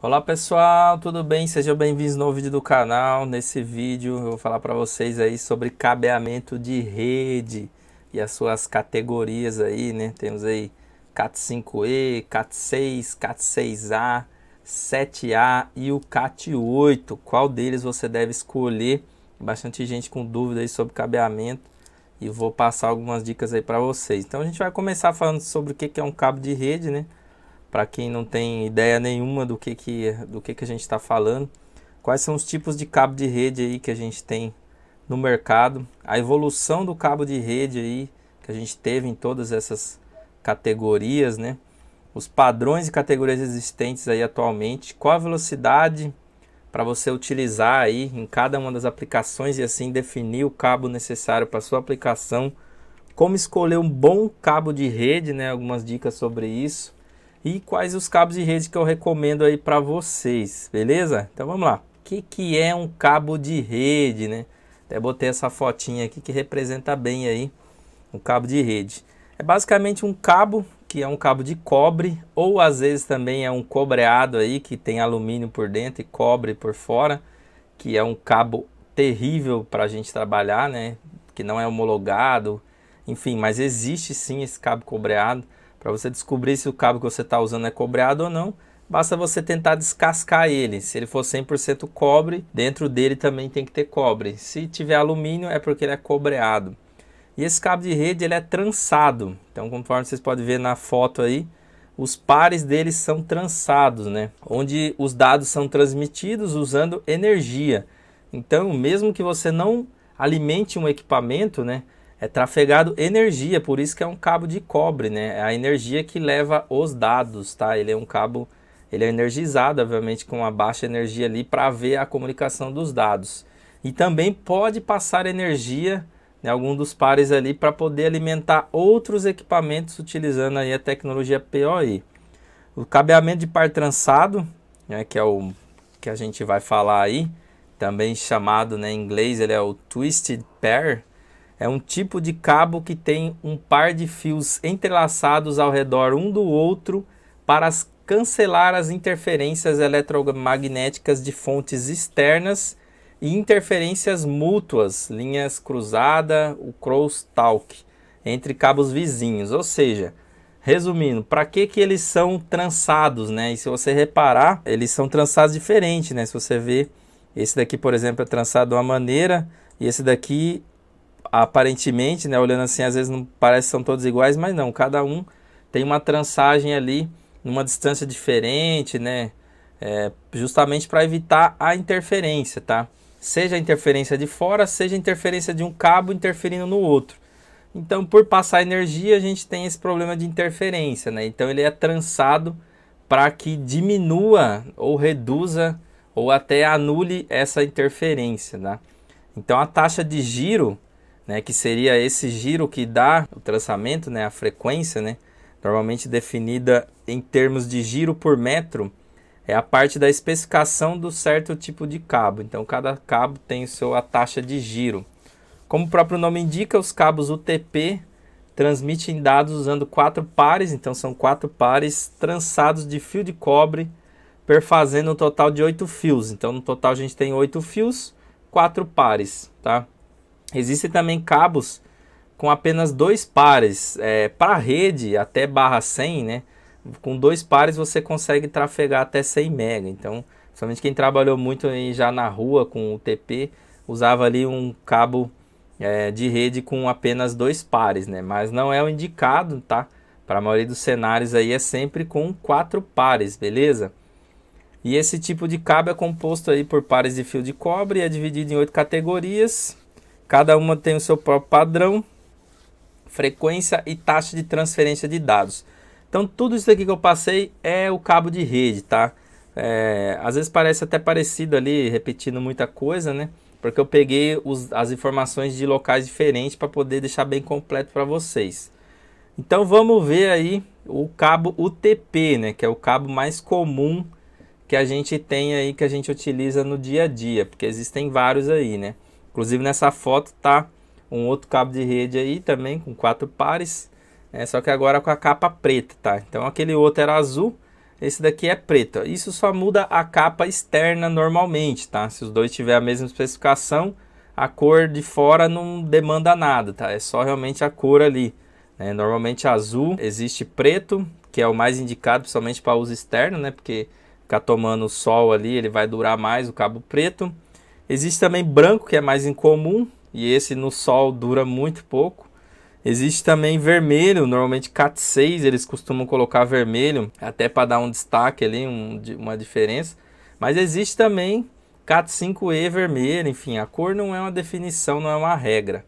Olá pessoal, tudo bem? Sejam bem-vindos no vídeo do canal. Nesse vídeo eu vou falar para vocês aí sobre cabeamento de rede e as suas categorias aí, né? Temos aí CAT5E, CAT6, CAT6A, 7A e o CAT8. Qual deles você deve escolher? Bastante gente com dúvida aí sobre cabeamento e vou passar algumas dicas aí para vocês. Então a gente vai começar falando sobre o que é um cabo de rede, né? para quem não tem ideia nenhuma do que, que, do que, que a gente está falando, quais são os tipos de cabo de rede aí que a gente tem no mercado, a evolução do cabo de rede aí que a gente teve em todas essas categorias, né? Os padrões e categorias existentes aí atualmente, qual a velocidade para você utilizar aí em cada uma das aplicações e assim definir o cabo necessário para sua aplicação, como escolher um bom cabo de rede, né? Algumas dicas sobre isso e quais os cabos de rede que eu recomendo aí para vocês, beleza? Então vamos lá. O que, que é um cabo de rede, né? Até botei essa fotinha aqui que representa bem aí um cabo de rede. É basicamente um cabo que é um cabo de cobre ou às vezes também é um cobreado aí que tem alumínio por dentro e cobre por fora, que é um cabo terrível para a gente trabalhar, né? Que não é homologado, enfim, mas existe sim esse cabo cobreado para você descobrir se o cabo que você está usando é cobreado ou não, basta você tentar descascar ele. Se ele for 100% cobre, dentro dele também tem que ter cobre. Se tiver alumínio, é porque ele é cobreado. E esse cabo de rede ele é trançado. Então, conforme vocês podem ver na foto aí, os pares deles são trançados, né? Onde os dados são transmitidos usando energia. Então, mesmo que você não alimente um equipamento, né? é trafegado energia, por isso que é um cabo de cobre, né? É a energia que leva os dados, tá? Ele é um cabo, ele é energizado, obviamente, com uma baixa energia ali para ver a comunicação dos dados. E também pode passar energia, né, algum dos pares ali, para poder alimentar outros equipamentos utilizando aí a tecnologia POI. O cabeamento de par trançado, né, que é o que a gente vai falar aí, também chamado né, em inglês, ele é o Twisted Pair, é um tipo de cabo que tem um par de fios entrelaçados ao redor um do outro para cancelar as interferências eletromagnéticas de fontes externas e interferências mútuas, linhas cruzada, o crosstalk, entre cabos vizinhos. Ou seja, resumindo, para que, que eles são trançados, né? E se você reparar, eles são trançados diferente, né? Se você ver, esse daqui, por exemplo, é trançado de uma maneira e esse daqui aparentemente, né, olhando assim, às vezes não parece que são todos iguais, mas não, cada um tem uma trançagem ali numa distância diferente, né? É, justamente para evitar a interferência, tá? Seja a interferência de fora, seja a interferência de um cabo interferindo no outro. Então, por passar energia, a gente tem esse problema de interferência, né? Então, ele é trançado para que diminua ou reduza ou até anule essa interferência, né? Então, a taxa de giro né, que seria esse giro que dá o traçamento, né, a frequência, né, normalmente definida em termos de giro por metro, é a parte da especificação do certo tipo de cabo. Então, cada cabo tem a sua taxa de giro. Como o próprio nome indica, os cabos UTP transmitem dados usando quatro pares, então são quatro pares trançados de fio de cobre, perfazendo um total de oito fios. Então, no total a gente tem oito fios, quatro pares, tá? Existem também cabos com apenas dois pares. É, Para rede, até barra 100, né? Com dois pares você consegue trafegar até 100 MB. Então, somente quem trabalhou muito aí já na rua com o TP usava ali um cabo é, de rede com apenas dois pares, né? Mas não é o indicado, tá? Para a maioria dos cenários aí é sempre com quatro pares, beleza? E esse tipo de cabo é composto aí por pares de fio de cobre e é dividido em oito categorias Cada uma tem o seu próprio padrão, frequência e taxa de transferência de dados. Então tudo isso aqui que eu passei é o cabo de rede, tá? É, às vezes parece até parecido ali, repetindo muita coisa, né? Porque eu peguei os, as informações de locais diferentes para poder deixar bem completo para vocês. Então vamos ver aí o cabo UTP, né? Que é o cabo mais comum que a gente tem aí, que a gente utiliza no dia a dia, porque existem vários aí, né? Inclusive nessa foto tá um outro cabo de rede aí também com quatro pares, é, só que agora com a capa preta, tá? Então aquele outro era azul, esse daqui é preto. Isso só muda a capa externa normalmente, tá? Se os dois tiver a mesma especificação, a cor de fora não demanda nada, tá? É só realmente a cor ali. Né? Normalmente azul, existe preto, que é o mais indicado, principalmente para uso externo, né? Porque ficar tomando sol ali, ele vai durar mais o cabo preto. Existe também branco, que é mais incomum, e esse no sol dura muito pouco. Existe também vermelho, normalmente Cat 6 eles costumam colocar vermelho, até para dar um destaque ali, um, uma diferença. Mas existe também Cat 5E vermelho, enfim, a cor não é uma definição, não é uma regra.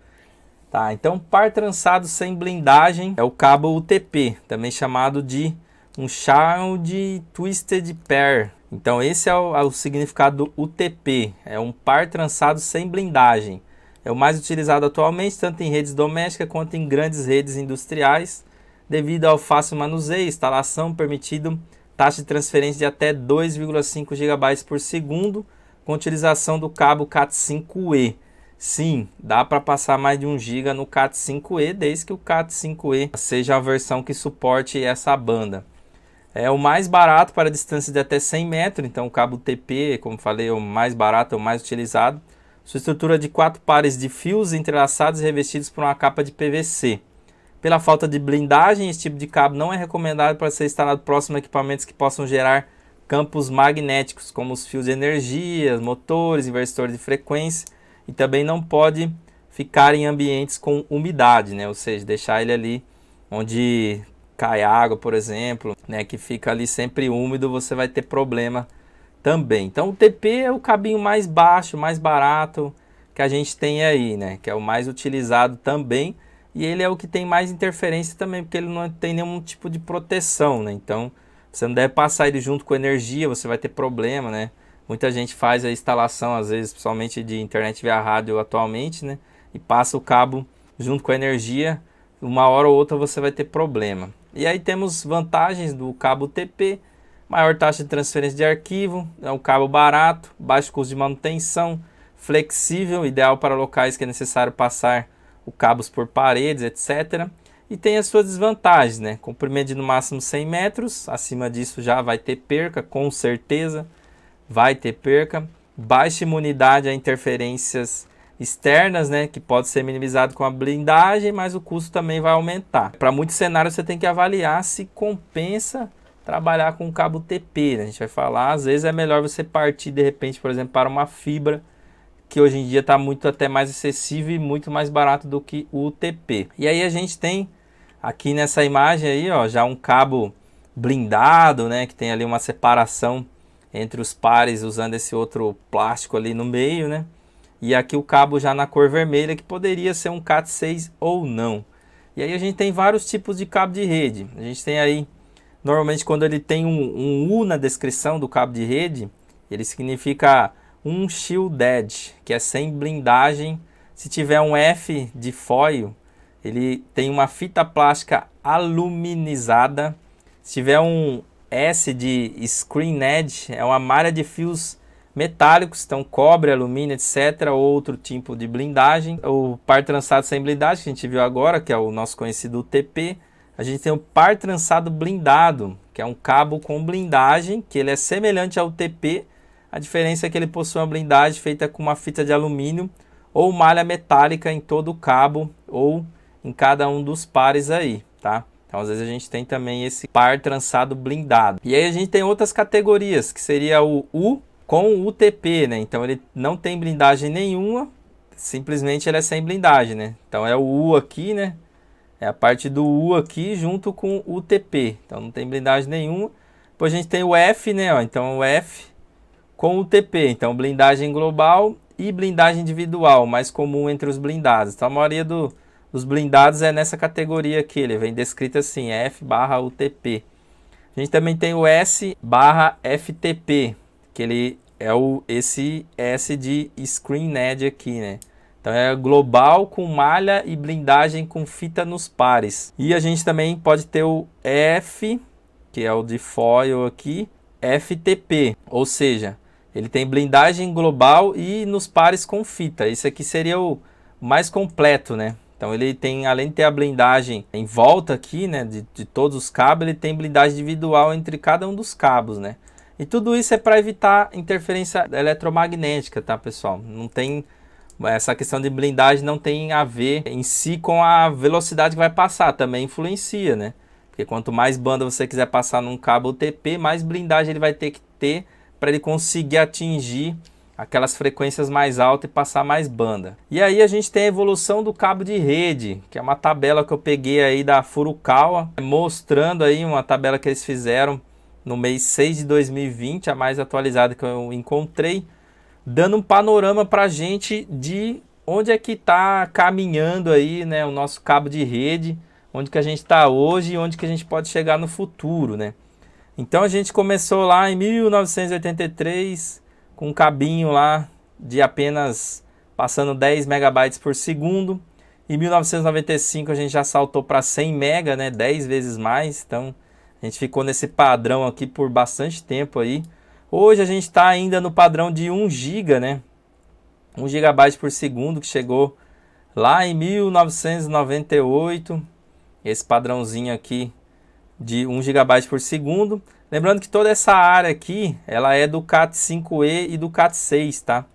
Tá, então par trançado sem blindagem é o cabo UTP, também chamado de um Child Twisted Pair, então esse é o, é o significado do UTP, é um par trançado sem blindagem. É o mais utilizado atualmente tanto em redes domésticas quanto em grandes redes industriais, devido ao fácil manuseio, instalação permitido, taxa de transferência de até 2,5 GB por segundo, com utilização do cabo CAT5E. Sim, dá para passar mais de 1 GB no CAT5E, desde que o CAT5E seja a versão que suporte essa banda. É o mais barato para distâncias de até 100 metros, então o cabo TP, como falei, é o mais barato, é o mais utilizado. Sua estrutura é de quatro pares de fios entrelaçados e revestidos por uma capa de PVC. Pela falta de blindagem, esse tipo de cabo não é recomendado para ser instalado próximo a equipamentos que possam gerar campos magnéticos, como os fios de energia, motores, inversores de frequência, e também não pode ficar em ambientes com umidade, né? ou seja, deixar ele ali onde cai água, por exemplo, né, que fica ali sempre úmido, você vai ter problema também. Então o TP é o cabinho mais baixo, mais barato que a gente tem aí, né, que é o mais utilizado também, e ele é o que tem mais interferência também, porque ele não tem nenhum tipo de proteção, né? Então, você não deve passar ele junto com energia, você vai ter problema, né? Muita gente faz a instalação, às vezes, principalmente de internet via rádio atualmente, né? E passa o cabo junto com a energia, uma hora ou outra você vai ter problema. E aí temos vantagens do cabo TP, maior taxa de transferência de arquivo, é um cabo barato, baixo custo de manutenção, flexível, ideal para locais que é necessário passar o cabos por paredes, etc. E tem as suas desvantagens, né? Comprimento de no máximo 100 metros, acima disso já vai ter perca, com certeza vai ter perca. Baixa imunidade a interferências externas, né, que pode ser minimizado com a blindagem, mas o custo também vai aumentar. Para muitos cenários você tem que avaliar se compensa trabalhar com cabo TP. Né? A gente vai falar, às vezes é melhor você partir de repente, por exemplo, para uma fibra que hoje em dia está muito até mais acessível e muito mais barato do que o TP. E aí a gente tem aqui nessa imagem aí, ó, já um cabo blindado, né, que tem ali uma separação entre os pares usando esse outro plástico ali no meio, né? E aqui o cabo já na cor vermelha, que poderia ser um CAT6 ou não. E aí a gente tem vários tipos de cabo de rede. A gente tem aí, normalmente quando ele tem um, um U na descrição do cabo de rede, ele significa um shielded, que é sem blindagem. Se tiver um F de foil, ele tem uma fita plástica aluminizada. Se tiver um S de screen edge, é uma malha de fios metálicos, então cobre, alumínio, etc. Outro tipo de blindagem. O par trançado sem blindagem, que a gente viu agora, que é o nosso conhecido TP. A gente tem o par trançado blindado, que é um cabo com blindagem, que ele é semelhante ao TP. A diferença é que ele possui uma blindagem feita com uma fita de alumínio ou malha metálica em todo o cabo ou em cada um dos pares aí, tá? Então, às vezes a gente tem também esse par trançado blindado. E aí a gente tem outras categorias, que seria o U, com UTP, né? Então ele não tem blindagem nenhuma, simplesmente ele é sem blindagem, né? Então é o U aqui, né? É a parte do U aqui junto com o UTP. Então não tem blindagem nenhuma. Depois a gente tem o F, né? Ó, então o F com o UTP. Então blindagem global e blindagem individual, mais comum entre os blindados. Então a maioria do, dos blindados é nessa categoria aqui. Ele vem descrito assim, F barra UTP. A gente também tem o S barra FTP que ele é o, esse S de Screen Edge aqui, né? Então é global com malha e blindagem com fita nos pares. E a gente também pode ter o F, que é o de foil aqui, FTP, ou seja, ele tem blindagem global e nos pares com fita. Esse aqui seria o mais completo, né? Então ele tem, além de ter a blindagem em volta aqui, né, de, de todos os cabos, ele tem blindagem individual entre cada um dos cabos, né? E tudo isso é para evitar interferência eletromagnética, tá, pessoal? Não tem essa questão de blindagem não tem a ver em si com a velocidade que vai passar, também influencia, né? Porque quanto mais banda você quiser passar num cabo UTP, mais blindagem ele vai ter que ter para ele conseguir atingir aquelas frequências mais altas e passar mais banda. E aí a gente tem a evolução do cabo de rede, que é uma tabela que eu peguei aí da Furukawa, mostrando aí uma tabela que eles fizeram no mês 6 de 2020, a mais atualizada que eu encontrei, dando um panorama para a gente de onde é que está caminhando aí né, o nosso cabo de rede, onde que a gente está hoje e onde que a gente pode chegar no futuro. Né? Então a gente começou lá em 1983 com um cabinho lá de apenas passando 10 megabytes por segundo. Em 1995 a gente já saltou para 100 mega, né, 10 vezes mais, então a gente ficou nesse padrão aqui por bastante tempo aí. Hoje a gente está ainda no padrão de 1 GB, né? 1 GB por segundo que chegou lá em 1998. Esse padrãozinho aqui de 1 GB por segundo. Lembrando que toda essa área aqui, ela é do Cat 5e e do Cat 6, tá?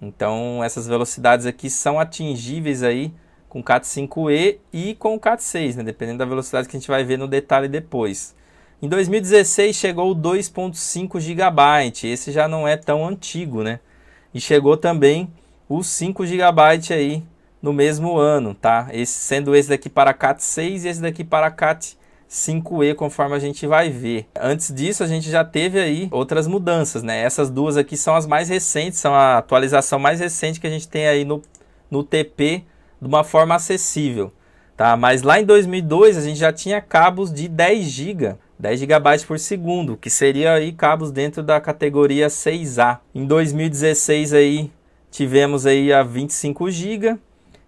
Então essas velocidades aqui são atingíveis aí com o Cat 5e e com o Cat 6, né? Dependendo da velocidade que a gente vai ver no detalhe depois. Em 2016 chegou o 2.5 GB, esse já não é tão antigo, né? E chegou também os 5 GB aí no mesmo ano, tá? Esse, sendo esse daqui para Cat 6 e esse daqui para Cat 5e, conforme a gente vai ver. Antes disso, a gente já teve aí outras mudanças, né? Essas duas aqui são as mais recentes, são a atualização mais recente que a gente tem aí no, no TP de uma forma acessível, tá? Mas lá em 2002 a gente já tinha cabos de 10 GB 10 GB por segundo, que seria aí cabos dentro da categoria 6A. Em 2016 aí tivemos aí a 25 GB.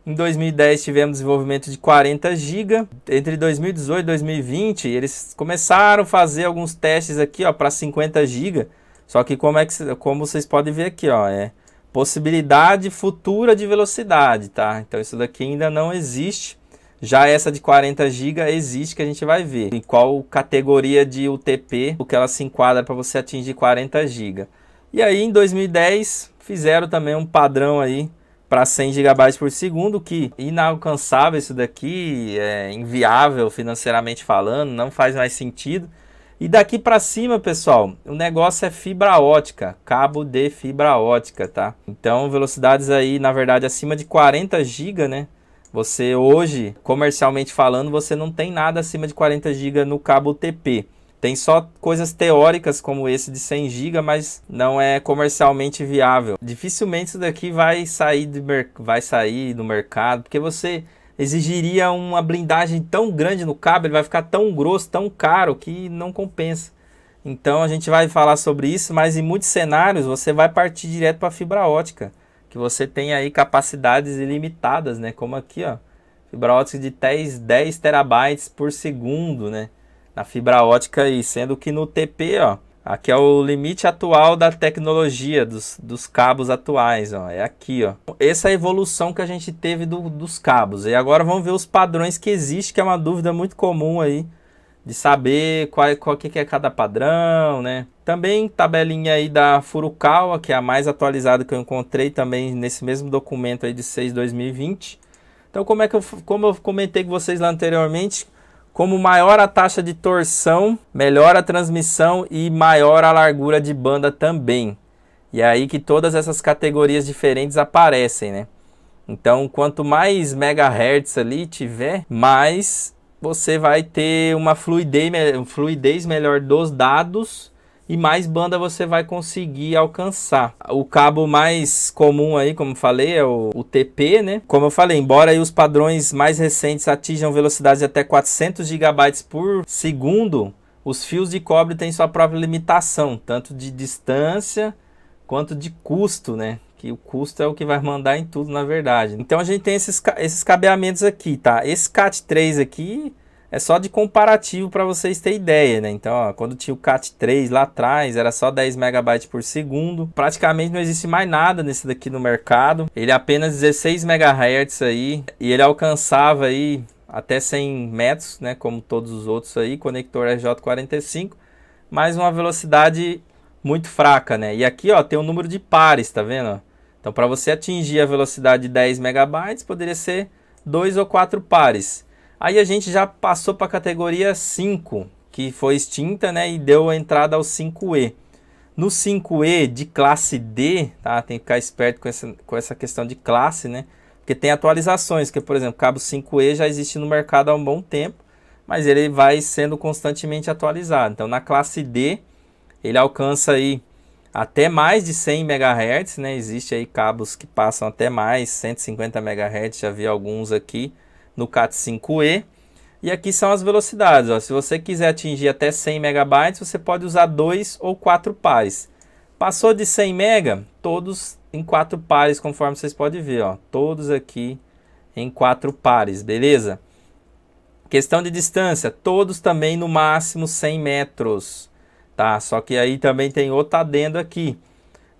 Em 2010 tivemos desenvolvimento de 40 GB. Entre 2018 e 2020 eles começaram a fazer alguns testes aqui, ó, para 50 GB. Só que como é que como vocês podem ver aqui, ó, é possibilidade futura de velocidade, tá? Então isso daqui ainda não existe. Já essa de 40 GB existe que a gente vai ver em qual categoria de UTP o que ela se enquadra para você atingir 40 GB. E aí em 2010 fizeram também um padrão aí para 100 GB por segundo, que inalcançável isso daqui, é inviável financeiramente falando, não faz mais sentido. E daqui para cima, pessoal, o negócio é fibra ótica, cabo de fibra ótica, tá? Então, velocidades aí, na verdade, acima de 40 GB, né? Você hoje, comercialmente falando, você não tem nada acima de 40 GB no cabo TP. Tem só coisas teóricas como esse de 100 GB, mas não é comercialmente viável. Dificilmente isso daqui vai sair, de vai sair do mercado, porque você exigiria uma blindagem tão grande no cabo, ele vai ficar tão grosso, tão caro, que não compensa. Então a gente vai falar sobre isso, mas em muitos cenários você vai partir direto para a fibra ótica que você tem aí capacidades ilimitadas, né? Como aqui, ó, fibra ótica de 10, 10 terabytes por segundo, né? Na fibra ótica aí, sendo que no TP, ó, aqui é o limite atual da tecnologia dos, dos cabos atuais, ó, é aqui, ó. Essa é a evolução que a gente teve do, dos cabos. E agora vamos ver os padrões que existe, que é uma dúvida muito comum aí de saber qual, é, qual que é cada padrão, né? Também tabelinha aí da Furukawa, que é a mais atualizada que eu encontrei também nesse mesmo documento aí de 6 2020. Então, como é que eu, como eu comentei com vocês lá anteriormente, como maior a taxa de torção, melhor a transmissão e maior a largura de banda também. E é aí que todas essas categorias diferentes aparecem, né? Então, quanto mais megahertz ali tiver, mais você vai ter uma fluidez, fluidez melhor dos dados e mais banda você vai conseguir alcançar. O cabo mais comum aí, como falei, é o, o TP, né? Como eu falei, embora os padrões mais recentes atinjam velocidades de até 400 GB por segundo, os fios de cobre têm sua própria limitação, tanto de distância quanto de custo, né? Que o custo é o que vai mandar em tudo, na verdade. Então a gente tem esses, esses cabeamentos aqui, tá? Esse CAT3 aqui é só de comparativo para vocês terem ideia, né? Então, ó, quando tinha o Cat 3 lá atrás, era só 10 megabytes por segundo. Praticamente não existe mais nada nesse daqui no mercado. Ele é apenas 16 megahertz aí e ele alcançava aí até 100 metros, né? Como todos os outros aí, conector é RJ45, mas uma velocidade muito fraca, né? E aqui, ó, tem o um número de pares, tá vendo? Então, para você atingir a velocidade de 10 megabytes, poderia ser dois ou quatro pares. Aí a gente já passou para a categoria 5, que foi extinta, né, e deu a entrada ao 5E. No 5E de classe D, tá? Tem que ficar esperto com essa, com essa questão de classe, né? Porque tem atualizações, que por exemplo, cabo 5E já existe no mercado há um bom tempo, mas ele vai sendo constantemente atualizado. Então, na classe D, ele alcança aí até mais de 100 MHz, né? Existe aí cabos que passam até mais 150 MHz, já vi alguns aqui no CAT 5E. E aqui são as velocidades. Ó. Se você quiser atingir até 100 megabytes, você pode usar dois ou quatro pares. Passou de 100 mega, todos em quatro pares, conforme vocês podem ver. Ó. Todos aqui em quatro pares, beleza? Questão de distância, todos também no máximo 100 metros, tá? Só que aí também tem outro adendo aqui.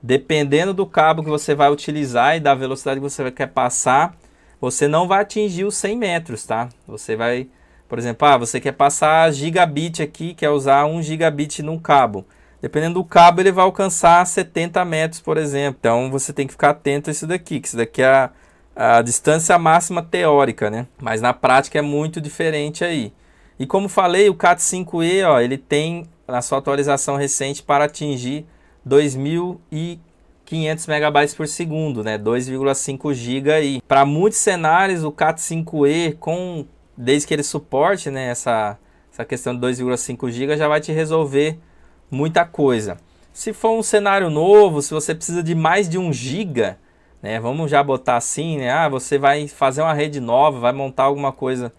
Dependendo do cabo que você vai utilizar e da velocidade que você quer passar, você não vai atingir os 100 metros, tá? Você vai, por exemplo, ah, você quer passar gigabit aqui, quer usar 1 gigabit num cabo. Dependendo do cabo, ele vai alcançar 70 metros, por exemplo. Então, você tem que ficar atento a isso daqui, que isso daqui é a, a distância máxima teórica, né? Mas na prática é muito diferente aí. E como falei, o CAT 5E, ó, ele tem na sua atualização recente para atingir 2015 500 megabytes por segundo, né? 2,5 GB aí. Para muitos cenários, o Cat 5e com desde que ele suporte, né, essa essa questão de 2,5 GB já vai te resolver muita coisa. Se for um cenário novo, se você precisa de mais de 1 GB, né, vamos já botar assim, né? Ah, você vai fazer uma rede nova, vai montar alguma coisa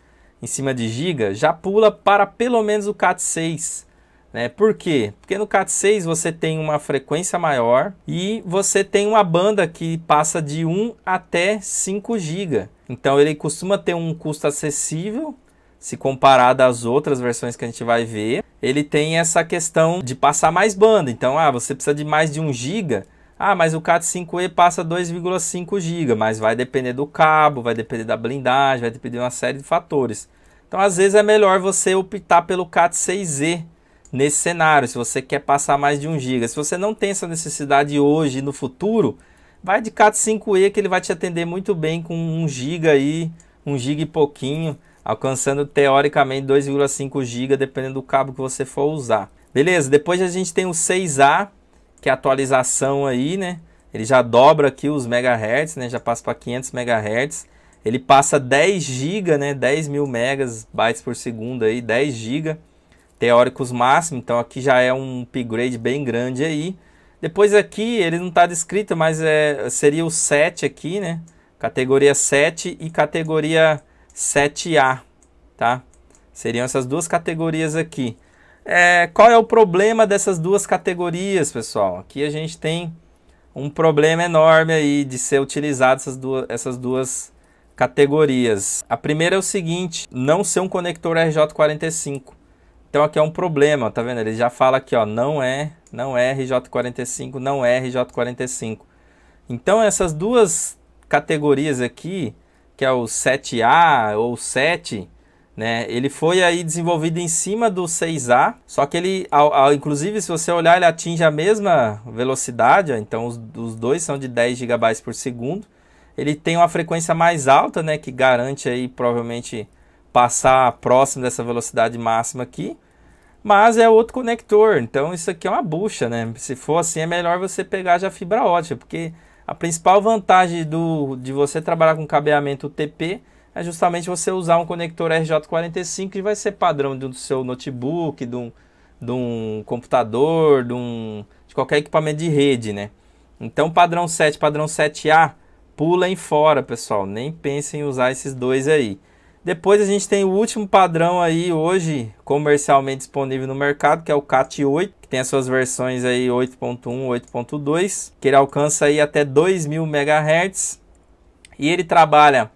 em cima de giga, já pula para pelo menos o Cat 6 né? Por quê? Porque no CAT6 você tem uma frequência maior e você tem uma banda que passa de 1 até 5 GB. Então ele costuma ter um custo acessível se comparado às outras versões que a gente vai ver. Ele tem essa questão de passar mais banda. Então, ah, você precisa de mais de 1 GB. Ah, mas o CAT5E passa 2,5 GB, mas vai depender do cabo, vai depender da blindagem, vai depender de uma série de fatores. Então, às vezes é melhor você optar pelo CAT6E nesse cenário, se você quer passar mais de 1 GB. Se você não tem essa necessidade hoje e no futuro, vai de Cat 5e que ele vai te atender muito bem com 1 GB aí, 1 GB e pouquinho, alcançando teoricamente 2,5 GB dependendo do cabo que você for usar. Beleza, depois a gente tem o 6A, que é a atualização aí, né? Ele já dobra aqui os megahertz, né? Já passa para 500 megahertz. Ele passa 10 GB, né? 10 mil megas por segundo aí, 10 GB teóricos máximo, então aqui já é um upgrade bem grande aí. Depois aqui, ele não está descrito, mas é, seria o 7 aqui, né? Categoria 7 e categoria 7A, tá? Seriam essas duas categorias aqui. É, qual é o problema dessas duas categorias, pessoal? Aqui a gente tem um problema enorme aí de ser utilizado essas duas, essas duas categorias. A primeira é o seguinte, não ser um conector RJ45. Então aqui é um problema, tá vendo? Ele já fala aqui, ó, não é, não é RJ45, não é RJ45. Então essas duas categorias aqui, que é o 7A ou 7, né? Ele foi aí desenvolvido em cima do 6A, só que ele, ao, ao, inclusive, se você olhar, ele atinge a mesma velocidade, ó, então os, os dois são de 10 GB por segundo. Ele tem uma frequência mais alta, né, que garante aí provavelmente passar próximo dessa velocidade máxima aqui, mas é outro conector, então isso aqui é uma bucha, né? Se for assim, é melhor você pegar já fibra ótica, porque a principal vantagem do, de você trabalhar com cabeamento UTP é justamente você usar um conector RJ45 que vai ser padrão do seu notebook, de um, de um computador, de, um, de qualquer equipamento de rede, né? Então, padrão 7, padrão 7A, pulem fora, pessoal. Nem pensem em usar esses dois aí. Depois a gente tem o último padrão aí hoje comercialmente disponível no mercado, que é o CAT 8, que tem as suas versões aí 8.1, 8.2, que ele alcança aí até 2000 MHz e ele trabalha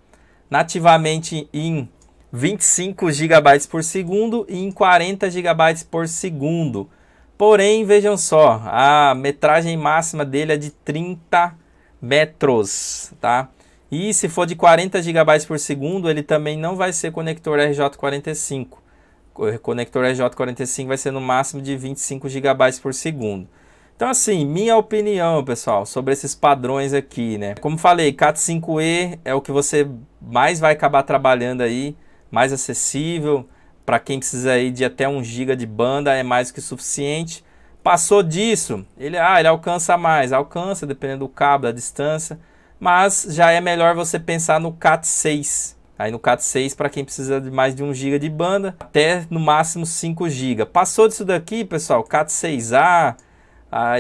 nativamente em 25 GB por segundo e em 40 GB por segundo. Porém, vejam só, a metragem máxima dele é de 30 metros, tá? E se for de 40 GB por segundo, ele também não vai ser conector RJ45. O conector RJ45 vai ser no máximo de 25 GB por segundo. Então, assim, minha opinião, pessoal, sobre esses padrões aqui, né? Como falei, CAT5E é o que você mais vai acabar trabalhando aí, mais acessível. Para quem precisa aí de até 1 GB de banda, é mais que suficiente. Passou disso, ele, ah, ele alcança mais, alcança, dependendo do cabo, da distância mas já é melhor você pensar no Cat 6. Aí no Cat 6, para quem precisa de mais de 1 GB de banda, até no máximo 5 GB. Passou disso daqui, pessoal, Cat 6A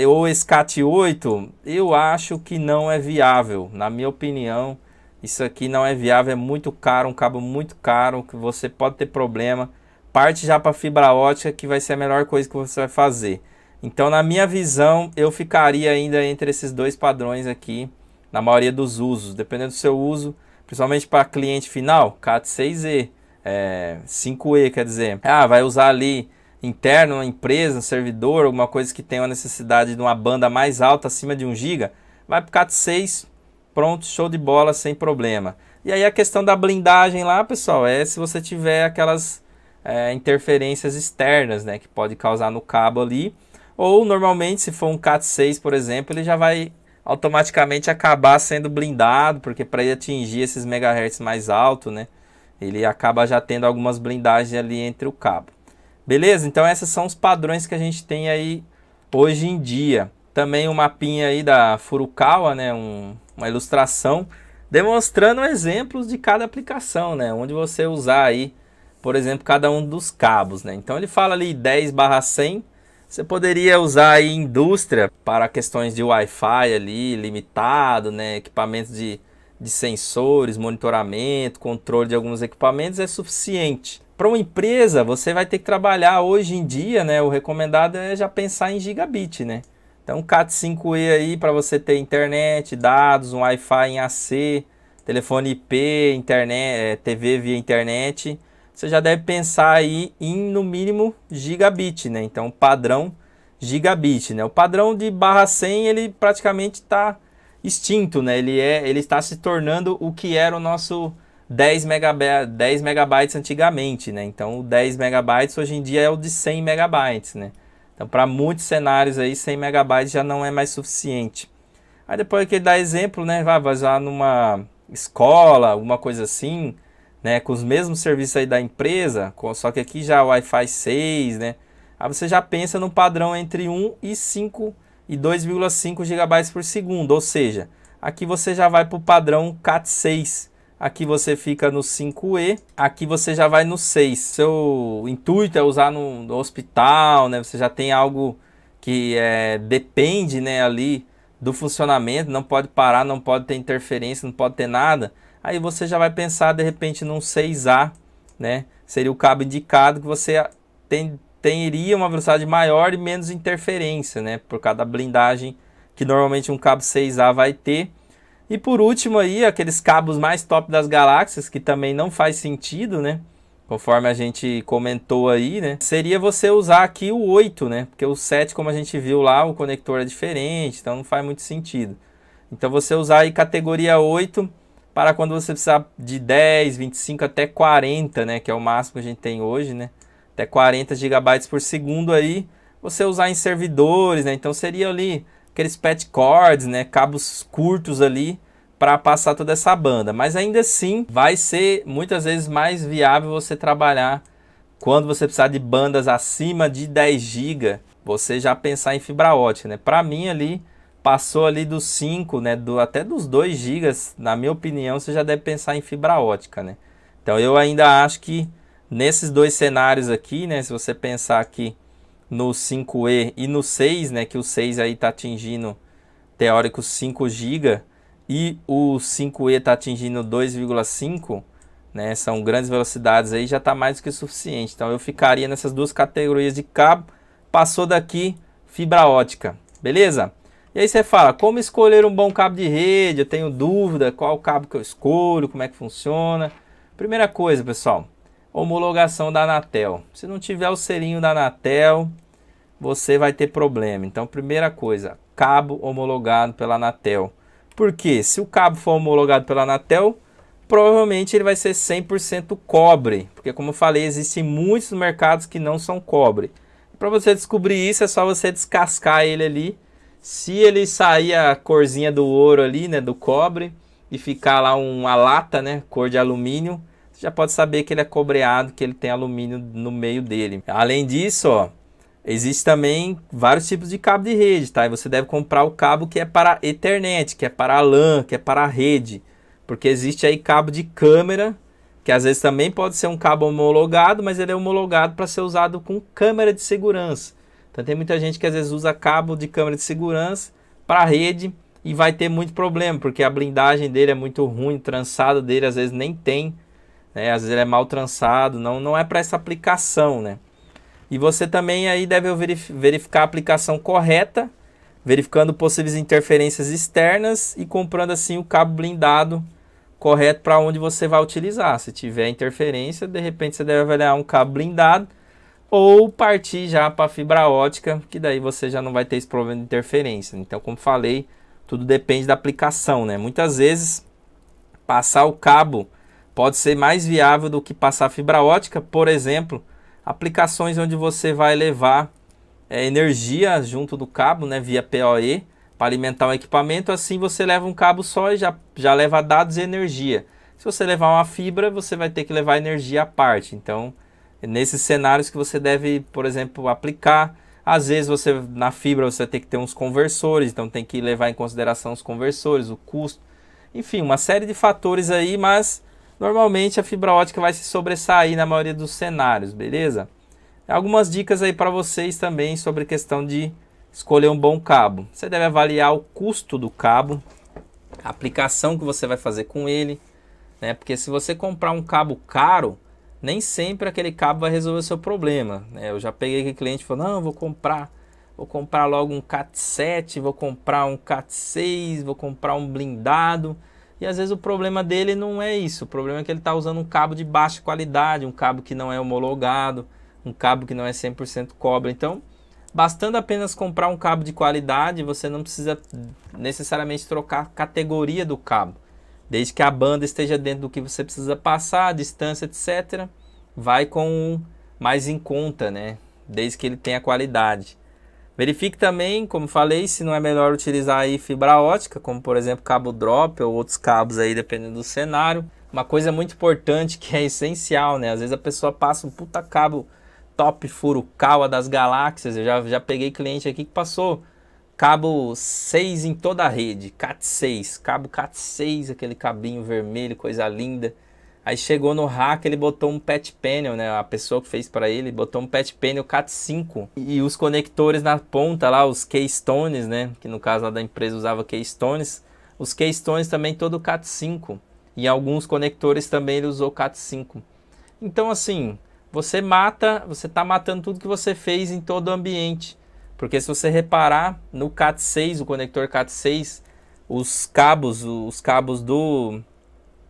ou esse Cat 8, eu acho que não é viável. Na minha opinião, isso aqui não é viável, é muito caro, um cabo muito caro, que você pode ter problema. Parte já para fibra ótica, que vai ser a melhor coisa que você vai fazer. Então, na minha visão, eu ficaria ainda entre esses dois padrões aqui na maioria dos usos, dependendo do seu uso, principalmente para cliente final, CAT 6E, é, 5E, quer dizer, ah, vai usar ali interno, uma empresa, um servidor, alguma coisa que tenha uma necessidade de uma banda mais alta, acima de 1 GB, vai para o CAT 6, pronto, show de bola, sem problema. E aí a questão da blindagem lá, pessoal, é se você tiver aquelas é, interferências externas, né, que pode causar no cabo ali, ou normalmente se for um CAT 6, por exemplo, ele já vai automaticamente acabar sendo blindado, porque para ele atingir esses megahertz mais alto, né, ele acaba já tendo algumas blindagens ali entre o cabo. Beleza? Então esses são os padrões que a gente tem aí hoje em dia. Também um mapinha aí da Furukawa, né, um, uma ilustração demonstrando exemplos de cada aplicação, né, onde você usar aí, por exemplo, cada um dos cabos, né. Então ele fala ali 10/100 você poderia usar aí indústria para questões de Wi-Fi ali, limitado, né? Equipamentos de, de sensores, monitoramento, controle de alguns equipamentos é suficiente. Para uma empresa, você vai ter que trabalhar hoje em dia, né? O recomendado é já pensar em gigabit, né? Então, CAT5E aí para você ter internet, dados, um Wi-Fi em AC, telefone IP, internet, eh, TV via internet você já deve pensar aí em no mínimo gigabit, né? Então, padrão gigabit, né? O padrão de barra 100 ele praticamente está extinto, né? Ele é, ele está se tornando o que era o nosso 10 megabytes, 10 megabytes antigamente, né? Então, o 10 megabytes hoje em dia é o de 100 megabytes, né? Então, para muitos cenários aí 100 megabytes já não é mais suficiente. Aí depois que ele dá exemplo, né? Vai usar numa escola, alguma coisa assim, né, com os mesmos serviços aí da empresa, só que aqui já Wi-Fi 6, né? Aí você já pensa num padrão entre 1 e 5 e 2,5 GB por segundo, ou seja, aqui você já vai para o padrão Cat 6. Aqui você fica no 5E, aqui você já vai no 6. Seu intuito é usar no, no hospital, né? Você já tem algo que é, depende, né, ali do funcionamento, não pode parar, não pode ter interferência, não pode ter nada, aí você já vai pensar de repente num 6A, né? Seria o cabo indicado que você tem, teria uma velocidade maior e menos interferência, né? Por causa da blindagem que normalmente um cabo 6A vai ter. E por último aí, aqueles cabos mais top das galáxias, que também não faz sentido, né? conforme a gente comentou aí, né? Seria você usar aqui o 8, né? Porque o 7, como a gente viu lá, o conector é diferente, então não faz muito sentido. Então você usar aí categoria 8 para quando você precisar de 10, 25 até 40, né? Que é o máximo que a gente tem hoje, né? Até 40 GB por segundo aí, você usar em servidores, né? Então seria ali aqueles pet cords, né? Cabos curtos ali para passar toda essa banda, mas ainda assim vai ser muitas vezes mais viável você trabalhar quando você precisar de bandas acima de 10 GB, você já pensar em fibra ótica, né? Para mim ali passou ali dos 5, né, do até dos 2 GB, na minha opinião, você já deve pensar em fibra ótica, né? Então eu ainda acho que nesses dois cenários aqui, né, se você pensar aqui no 5E e no 6, né, que o 6 aí tá atingindo teórico 5 GB, e o 5E está atingindo 2,5, né, são grandes velocidades aí, já está mais do que suficiente. Então eu ficaria nessas duas categorias de cabo, passou daqui, fibra ótica, beleza? E aí você fala, como escolher um bom cabo de rede? Eu tenho dúvida, qual cabo que eu escolho, como é que funciona? Primeira coisa, pessoal, homologação da Anatel. Se não tiver o selinho da Anatel, você vai ter problema. Então, primeira coisa, cabo homologado pela Anatel. Porque se o cabo for homologado pela Anatel, provavelmente ele vai ser 100% cobre, porque como eu falei, existem muitos mercados que não são cobre. Para você descobrir isso, é só você descascar ele ali. Se ele sair a corzinha do ouro ali, né, do cobre, e ficar lá uma lata, né, cor de alumínio, você já pode saber que ele é cobreado, que ele tem alumínio no meio dele. Além disso, ó, Existe também vários tipos de cabo de rede, tá? E você deve comprar o cabo que é para Ethernet, que é para LAN, que é para rede, porque existe aí cabo de câmera, que às vezes também pode ser um cabo homologado, mas ele é homologado para ser usado com câmera de segurança. Então tem muita gente que às vezes usa cabo de câmera de segurança para rede e vai ter muito problema, porque a blindagem dele é muito ruim, trançado dele às vezes nem tem, né? Às vezes ele é mal trançado, não, não é para essa aplicação, né? E você também aí deve verificar a aplicação correta, verificando possíveis interferências externas e comprando assim o cabo blindado correto para onde você vai utilizar. Se tiver interferência, de repente você deve avaliar um cabo blindado ou partir já para fibra ótica, que daí você já não vai ter esse problema de interferência. Então, como falei, tudo depende da aplicação, né? Muitas vezes passar o cabo pode ser mais viável do que passar fibra ótica, por exemplo, aplicações onde você vai levar é, energia junto do cabo, né, via PoE, para alimentar o equipamento. Assim você leva um cabo só e já, já leva dados e energia. Se você levar uma fibra, você vai ter que levar energia à parte. Então, é nesses cenários que você deve, por exemplo, aplicar. Às vezes você na fibra você tem que ter uns conversores, então tem que levar em consideração os conversores, o custo, enfim, uma série de fatores aí, mas normalmente a fibra ótica vai se sobressair na maioria dos cenários, beleza? Algumas dicas aí para vocês também sobre questão de escolher um bom cabo. Você deve avaliar o custo do cabo, a aplicação que você vai fazer com ele, né? Porque se você comprar um cabo caro, nem sempre aquele cabo vai resolver o seu problema. Né? Eu já peguei que cliente falou: não, vou comprar, vou comprar logo um CAT 7, vou comprar um CAT 6, vou comprar um blindado. E às vezes o problema dele não é isso. O problema é que ele está usando um cabo de baixa qualidade, um cabo que não é homologado, um cabo que não é 100% cobre. Então, bastando apenas comprar um cabo de qualidade, você não precisa necessariamente trocar a categoria do cabo. Desde que a banda esteja dentro do que você precisa passar, a distância, etc. Vai com mais em conta, né? Desde que ele tenha qualidade. Verifique também, como falei, se não é melhor utilizar aí fibra ótica, como por exemplo cabo drop ou outros cabos aí, dependendo do cenário. Uma coisa muito importante que é essencial, né? Às vezes a pessoa passa um puta cabo top furukawa das galáxias. Eu já, já peguei cliente aqui que passou cabo 6 em toda a rede, CAT 6, cabo CAT 6, aquele cabinho vermelho, coisa linda. Aí chegou no hack, ele botou um patch panel, né? A pessoa que fez para ele botou um patch panel CAT5 e os conectores na ponta lá, os keystones, né? Que no caso lá da empresa usava keystones. Os keystones também todo CAT5 e alguns conectores também ele usou CAT5. Então assim, você mata, você tá matando tudo que você fez em todo o ambiente. Porque se você reparar no CAT6, o conector CAT6, os cabos, os cabos do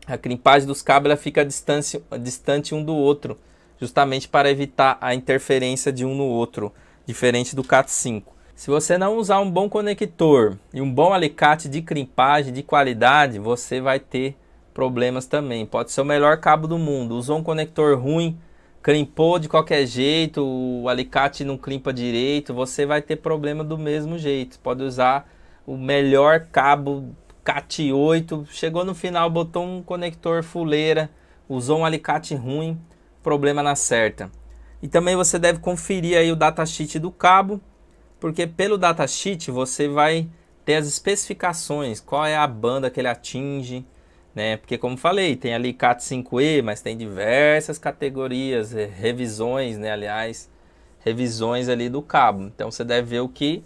a crimpagem dos cabos ela fica distante, distante um do outro, justamente para evitar a interferência de um no outro, diferente do CAT 5. Se você não usar um bom conector e um bom alicate de crimpagem de qualidade, você vai ter problemas também. Pode ser o melhor cabo do mundo. Usou um conector ruim, crimpou de qualquer jeito, o alicate não crimpa direito, você vai ter problema do mesmo jeito. Pode usar o melhor cabo CAT 8, chegou no final, botou um conector fuleira, usou um alicate ruim, problema na certa. E também você deve conferir aí o datasheet do cabo, porque pelo datasheet você vai ter as especificações, qual é a banda que ele atinge, né? Porque como falei, tem alicate 5E, mas tem diversas categorias, eh, revisões, né? Aliás, revisões ali do cabo. Então você deve ver o que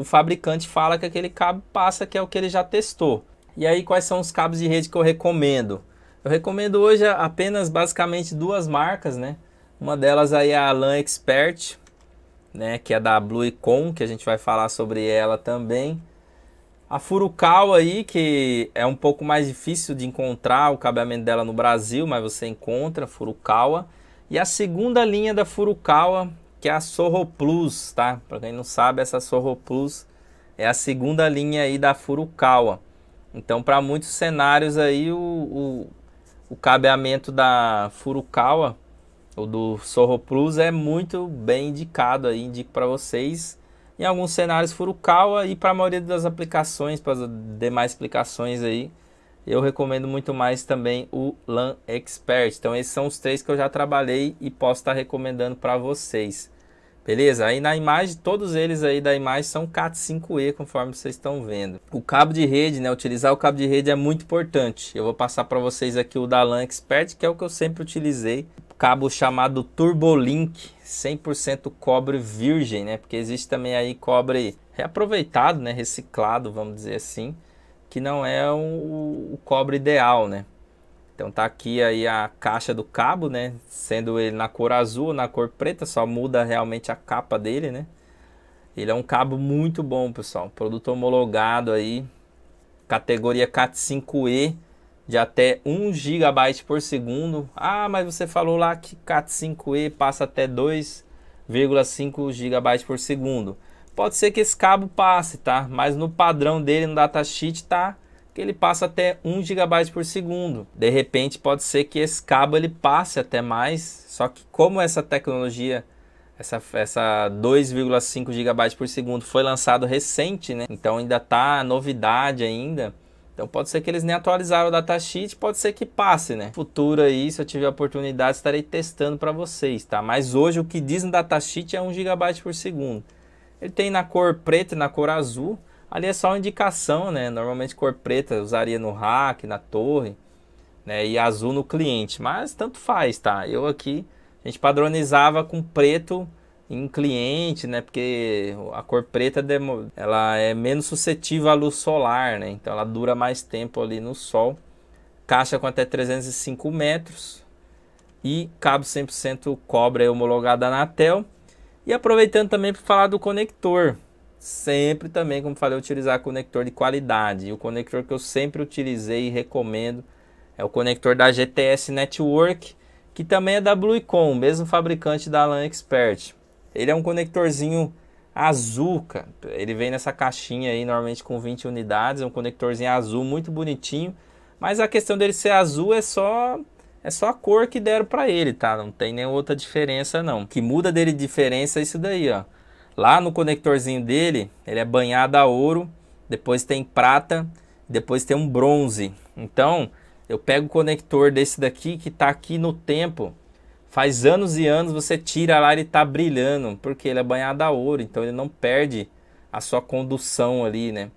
o fabricante fala que aquele cabo passa, que é o que ele já testou. E aí, quais são os cabos de rede que eu recomendo? Eu recomendo hoje apenas basicamente duas marcas, né? Uma delas aí é a LAN Expert, né? Que é da Bluecom, que a gente vai falar sobre ela também. A Furukawa aí, que é um pouco mais difícil de encontrar o cabeamento dela no Brasil, mas você encontra a Furukawa. E a segunda linha da Furukawa que é a Sorro Plus, tá? Para quem não sabe, essa Sorro Plus é a segunda linha aí da Furukawa. Então, para muitos cenários aí, o, o, o, cabeamento da Furukawa ou do Sorro Plus é muito bem indicado aí, indico para vocês. Em alguns cenários Furukawa e para a maioria das aplicações, para as demais aplicações aí, eu recomendo muito mais também o LAN Expert. Então, esses são os três que eu já trabalhei e posso estar recomendando para vocês. Beleza? Aí na imagem, todos eles aí da imagem são CAT5E, conforme vocês estão vendo. O cabo de rede, né? Utilizar o cabo de rede é muito importante. Eu vou passar para vocês aqui o da LAN Expert, que é o que eu sempre utilizei. Cabo chamado Turbolink, 100% cobre virgem, né? Porque existe também aí cobre reaproveitado, né? Reciclado, vamos dizer assim que não é o cobre ideal, né? Então tá aqui aí a caixa do cabo, né? Sendo ele na cor azul, na cor preta, só muda realmente a capa dele, né? Ele é um cabo muito bom, pessoal. Produto homologado aí, categoria CAT 5E de até 1 GB por segundo. Ah, mas você falou lá que CAT 5E passa até 2,5 GB por segundo. Pode ser que esse cabo passe, tá? Mas no padrão dele no datasheet tá que ele passa até 1 GB por segundo. De repente pode ser que esse cabo ele passe até mais, só que como essa tecnologia essa, essa 2,5 GB por segundo foi lançado recente, né? Então ainda tá novidade ainda. Então pode ser que eles nem atualizaram o datasheet, pode ser que passe, né? Futuro aí, se eu tiver oportunidade, estarei testando para vocês, tá? Mas hoje o que diz no datasheet é 1 GB por segundo. Ele tem na cor preta e na cor azul. Ali é só uma indicação, né? Normalmente cor preta usaria no rack, na torre, né? E azul no cliente. Mas tanto faz, tá? Eu aqui, a gente padronizava com preto em cliente, né? Porque a cor preta ela é menos suscetível à luz solar, né? Então ela dura mais tempo ali no sol. Caixa com até 305 metros e cabo 100% cobre homologada na Anatel. E aproveitando também para falar do conector. Sempre também, como falei, utilizar conector de qualidade. E o conector que eu sempre utilizei e recomendo é o conector da GTS Network, que também é da Bluecom, mesmo fabricante da LAN Expert. Ele é um conectorzinho azul, cara. Ele vem nessa caixinha aí, normalmente com 20 unidades, é um conectorzinho azul muito bonitinho. Mas a questão dele ser azul é só é só a cor que deram para ele, tá? Não tem nenhuma outra diferença não. O que muda dele de diferença é isso daí, ó. Lá no conectorzinho dele, ele é banhado a ouro, depois tem prata, depois tem um bronze. Então, eu pego o conector desse daqui que tá aqui no tempo. Faz anos e anos você tira lá, ele tá brilhando, porque ele é banhado a ouro, então ele não perde a sua condução ali, né?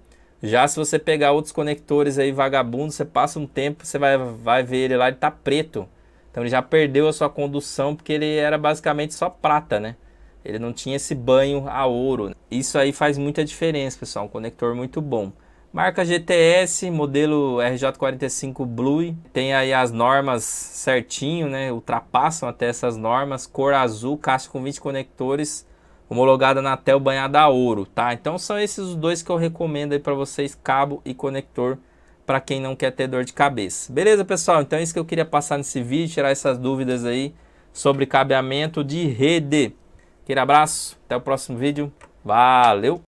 Já se você pegar outros conectores aí vagabundos, você passa um tempo, você vai, vai ver ele lá, ele tá preto. Então ele já perdeu a sua condução porque ele era basicamente só prata, né? Ele não tinha esse banho a ouro. Isso aí faz muita diferença, pessoal. Um conector muito bom. Marca GTS, modelo RJ45 Blue. Tem aí as normas certinho, né? Ultrapassam até essas normas. Cor azul, caixa com 20 conectores homologada na TEL banhada a ouro, tá? Então são esses os dois que eu recomendo aí para vocês, cabo e conector, para quem não quer ter dor de cabeça. Beleza, pessoal? Então é isso que eu queria passar nesse vídeo, tirar essas dúvidas aí sobre cabeamento de rede. Aquele abraço, até o próximo vídeo. Valeu!